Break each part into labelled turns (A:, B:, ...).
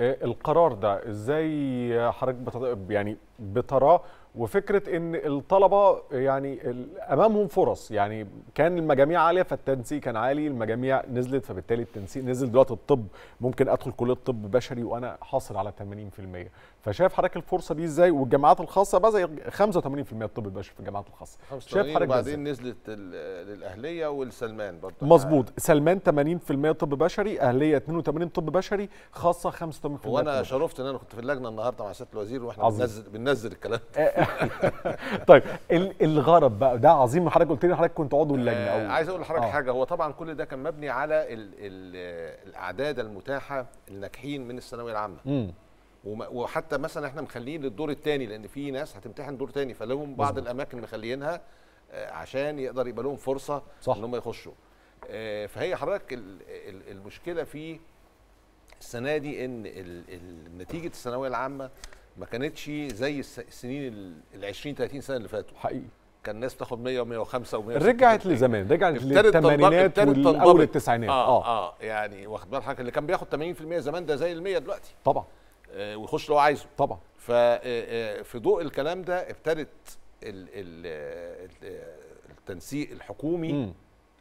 A: آه، القرار ده ازاي حضرتك يعني بتراه وفكره ان الطلبه يعني امامهم فرص يعني كان المجاميع عاليه فالتنسيق كان عالي المجاميع نزلت فبالتالي التنسيق نزل دلوقتي الطب ممكن ادخل كليه طب بشري وانا حاصل على 80% فشايف حضرتك الفرصه دي ازاي والجامعات الخاصه بقى زي 85% الطب البشري في الجامعات الخاصه شايف حضرتك وبعدين
B: نزلت للاهليه والسلمان برضه مظبوط
A: سلمان 80% طب بشري اهليه 82 طب بشري خاصه 85% وانا
B: شرفت ان انا كنت في اللجنه النهارده مع سياده الوزير واحنا بننزل بننزل الكلام آه، آه،
A: طيب الغرض بقى ده عظيم حضرتك قلت لي حضرتك كنت عضو اللجنه آه، أو عايز اقول لحضرتك آه.
B: حاجه هو طبعا كل ده كان مبني على الـ الـ الاعداد المتاحه الناجحين من الثانويه العامه مم. وحتى مثلا احنا مخليين للدور الثاني لان في ناس هتمتحن دور ثاني فلهم بعض بزبط. الاماكن مخليينها آه، عشان يقدر يبقى لهم فرصه صح. ان هم يخشوا آه، فهي حضرتك المشكله في السنه دي ان نتيجه الثانويه العامه ما كانتش زي السنين ال 20 30 سنه اللي فاتوا حقيقي كان الناس تاخد 100 و105 و100 رجعت
A: لزمان رجعت للثمانينات والاول التسعينات آه, اه
B: اه يعني واخد بال حضرتك اللي كان بياخد 80% زمان ده زي ال 100 دلوقتي طبعا آه ويخش اللي هو عايزه طبعا آه، آه، في ضوء الكلام ده ابتدت آه، التنسيق الحكومي م.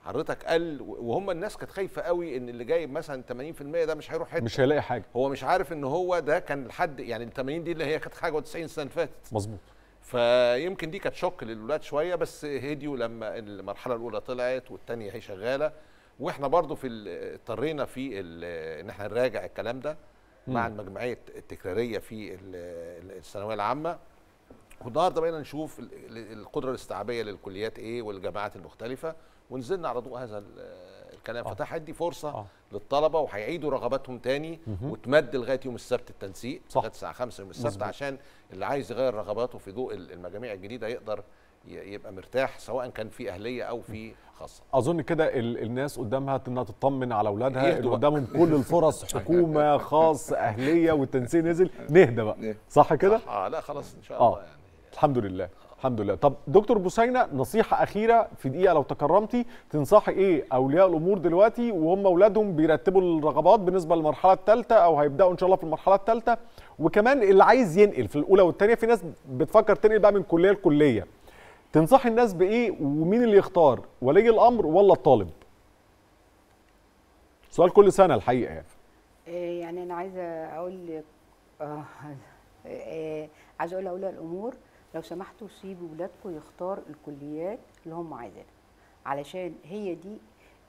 B: حضرتك قال وهم الناس كانت خايفه قوي ان اللي جايب مثلا 80% ده مش هيروح حته مش هيلاقي حاجه هو مش عارف ان هو ده كان لحد يعني ال 80 دي اللي هي كانت حاجه و90 سنه اللي فاتت مظبوط فيمكن دي كانت شوك للولاد شويه بس هديوا لما المرحله الاولى طلعت والثانيه هي شغاله واحنا برضو في اضطرينا في ان احنا نراجع الكلام ده مع المجمعيه التكراريه في الثانويه العامه النهارده بقينا نشوف القدره الاستيعابيه للكليات ايه والجامعات المختلفه ونزلنا على ضوء هذا الكلام آه. فده دي فرصه آه. للطلبه وهيعيدوا رغباتهم تاني وتمد لغايه يوم السبت التنسيق لغايه الساعه 5 يوم السبت مزبوط. عشان اللي عايز يغير رغباته في ضوء المجاميع الجديده يقدر يبقى مرتاح سواء كان في اهليه او في خاصه
A: اظن كده الناس قدامها انها تطمن على اولادها اللي قدامهم كل الفرص حكومه خاص اهليه والتنسيق نزل نهدى بقى صح كده اه
B: لا خلاص ان شاء آه. الله آه.
A: يعني. الحمد لله الحمد لله طب دكتور بوسينا نصيحة أخيرة في دقيقة لو تكرمتي تنصحي إيه أولياء الأمور دلوقتي وهم أولادهم بيرتبوا الرغبات بالنسبة للمرحلة الثالثة أو هيبدأوا إن شاء الله في المرحلة الثالثة وكمان اللي عايز ينقل في الأولى والثانية في ناس بتفكر تنقل بقى من كلية لكلية تنصحي الناس بإيه ومين اللي يختار ولي الأمر ولا الطالب سؤال كل سنة الحقيقة يعني
C: آه، يعني أنا عايزة أقول لك آه، آه، عايزة أقول لأولياء الأمور لو سمحتوا سيبوا ولادكم يختار الكليات اللي هم عايزينها علشان هي دي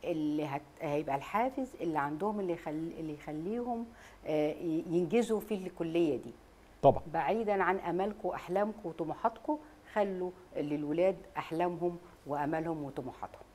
C: اللي هت... هيبقى الحافز اللي عندهم اللي يخل... اللي يخليهم آه، ينجزوا في الكليه دي طبعا بعيدا عن امالكم واحلامكم وطموحاتكم خلوا للولاد احلامهم وامالهم وطموحاتهم